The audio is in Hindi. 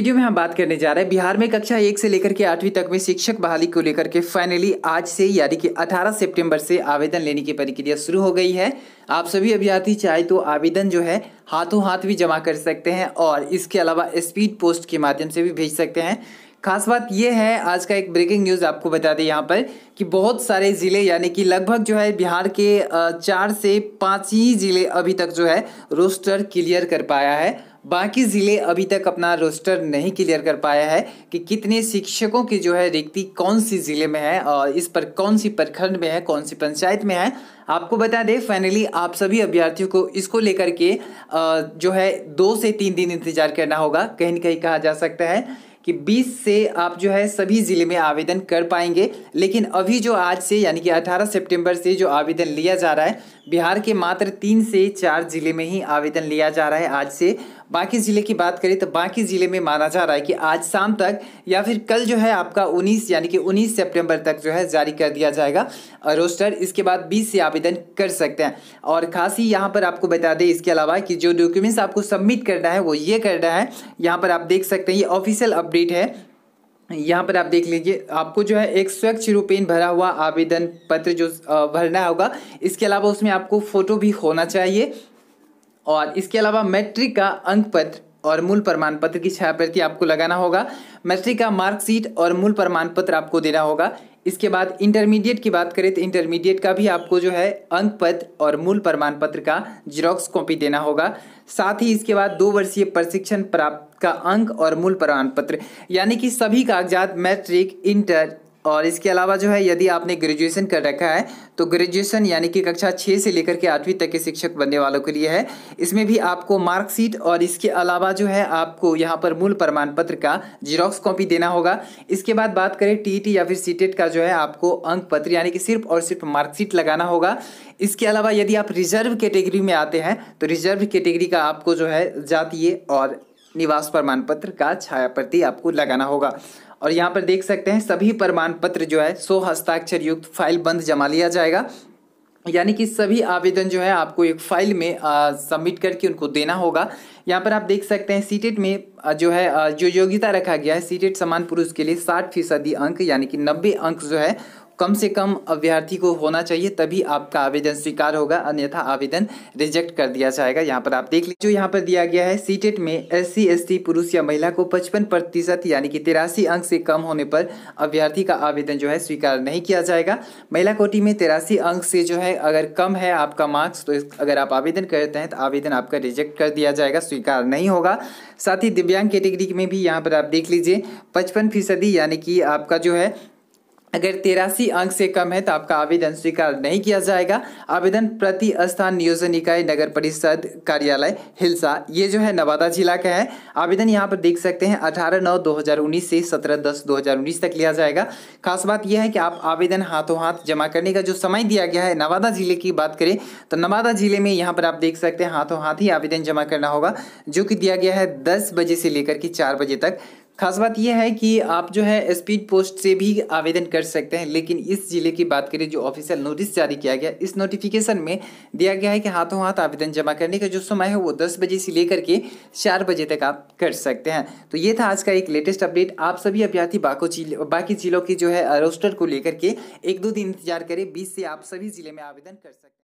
वीडियो में हम बात करने जा रहे हैं बिहार में कक्षा एक से लेकर के आठवीं तक में शिक्षक बहाली को लेकर के फाइनली आज से यानी कि 18 सितंबर से आवेदन लेने की प्रक्रिया शुरू हो गई है आप सभी अभ्यर्थी चाहे तो आवेदन जो है हाथों हाथ भी जमा कर सकते हैं और इसके अलावा स्पीड पोस्ट के माध्यम से भी भेज सकते हैं खास बात यह है आज का एक ब्रेकिंग न्यूज़ आपको बता दें यहाँ पर कि बहुत सारे ज़िले यानी कि लगभग जो है बिहार के चार से पाँच ही ज़िले अभी तक जो है रोस्टर क्लियर कर पाया है बाकी ज़िले अभी तक अपना रोस्टर नहीं क्लियर कर पाया है कि कितने शिक्षकों की जो है रिक्ति कौन सी ज़िले में है और इस पर कौन सी प्रखंड में है कौन सी पंचायत में है आपको बता दें फाइनली आप सभी अभ्यर्थियों को इसको लेकर के जो है दो से तीन दिन इंतजार करना होगा कहीं ना कहीं कहा जा सकता है कि 20 से आप जो है सभी ज़िले में आवेदन कर पाएंगे लेकिन अभी जो आज से यानी कि 18 सितंबर से जो आवेदन लिया जा रहा है बिहार के मात्र तीन से चार ज़िले में ही आवेदन लिया जा रहा है आज से बाकी ज़िले की बात करें तो बाकी ज़िले में माना जा रहा है कि आज शाम तक या फिर कल जो है आपका 19 यानी कि 19 सितंबर तक जो है जारी कर दिया जाएगा रोस्टर इसके बाद 20 से आवेदन कर सकते हैं और खास ही यहाँ पर आपको बता दें इसके अलावा कि जो डॉक्यूमेंट्स आपको सबमिट करना है वो ये करना है यहाँ पर आप देख सकते हैं ये ऑफिशियल अपडेट है यहाँ पर आप देख लीजिए आपको जो है एक स्वच्छ रूपेण भरा हुआ आवेदन पत्र जो भरना होगा इसके अलावा उसमें आपको फ़ोटो भी होना चाहिए और इसके अलावा मैट्रिक का अंक पत्र और मूल प्रमाण पत्र की छाया प्रति आपको लगाना होगा मैट्रिक का मार्कशीट और मूल प्रमाण पत्र आपको देना होगा इसके बाद इंटरमीडिएट की बात करें तो इंटरमीडिएट का भी आपको जो है अंक पत्र और मूल प्रमाण पत्र का जीरोक्स कॉपी देना होगा साथ ही इसके बाद दो वर्षीय प्रशिक्षण प्राप्त का अंक और मूल प्रमाण पत्र यानी कि सभी कागजात मैट्रिक इंटर और इसके अलावा जो है यदि आपने ग्रेजुएशन कर रखा है तो ग्रेजुएशन यानी कि कक्षा छः से लेकर के आठवीं तक के शिक्षक बनने वालों के लिए है इसमें भी आपको मार्कशीट और इसके अलावा जो है आपको यहाँ पर मूल प्रमाण पत्र का जीरोक्स कॉपी देना होगा इसके बाद बात करें टी या फिर सीटेट e का जो है आपको अंक पत्र यानी कि सिर्फ और सिर्फ मार्कशीट लगाना होगा इसके अलावा यदि आप रिजर्व कैटेगरी में आते हैं तो रिजर्व कैटेगरी का आपको जो है जातीय और निवास प्रमाण पत्र का छाया प्रति आपको लगाना होगा और यहाँ पर देख सकते हैं सभी प्रमाण पत्र जो है सो हस्ताक्षर युक्त फाइल बंद जमा लिया जाएगा यानी कि सभी आवेदन जो है आपको एक फाइल में सबमिट करके उनको देना होगा यहाँ पर आप देख सकते हैं सीटेट e में जो है जो योग्यता रखा गया है सीटेट e समान पुरुष के लिए साठ फीसदी अंक यानी कि नब्बे अंक जो है कम से कम अभ्यर्थी को होना चाहिए तभी आपका आवेदन स्वीकार होगा अन्यथा आवेदन रिजेक्ट कर दिया जाएगा यहाँ पर आप देख लीजिए जो यहाँ पर दिया गया है सीटेट में एस सी पुरुष या महिला को पचपन प्रतिशत यानी कि तिरासी अंक से कम होने पर अभ्यर्थी का आवेदन जो है स्वीकार नहीं किया जाएगा महिला कोटी में तिरासी अंक से जो है अगर कम है आपका मार्क्स तो अगर आप आवेदन करते हैं तो आवेदन आपका रिजेक्ट कर दिया जाएगा स्वीकार नहीं होगा साथ ही दिव्यांग कैटेगरी में भी यहाँ पर आप देख लीजिए पचपन फीसदी यानी कि आपका जो है अगर तेरासी अंक से कम है तो आपका आवेदन स्वीकार नहीं किया जाएगा आवेदन प्रति स्थान नियोजन इकाई नगर परिषद कार्यालय हिलसा ये जो है नवादा जिला का है आवेदन यहाँ पर देख सकते हैं 18 नौ 2019 से 17 दस 2019 तक लिया जाएगा खास बात यह है कि आप आवेदन हाथों हाथ जमा करने का जो समय दिया गया है नवादा जिले की बात करें तो नवादा जिले में यहाँ पर आप देख सकते हैं हाथों हाथ ही आवेदन जमा करना होगा जो कि दिया गया है दस बजे से लेकर के चार बजे तक खास बात यह है कि आप जो है स्पीड पोस्ट से भी आवेदन कर सकते हैं लेकिन इस जिले की बात करें जो ऑफिशियल नोटिस जारी किया गया इस नोटिफिकेशन में दिया गया है कि हाथों हाथ आवेदन जमा करने का जो समय है वो दस बजे से लेकर के चार बजे तक आप कर सकते हैं तो ये था आज का एक लेटेस्ट अपडेट आप सभी अभ्यर्थी बाकी जिलों की जो है रोस्टर को लेकर के एक दो दिन इंतजार करें बीस से आप सभी जिले में आवेदन कर सकते हैं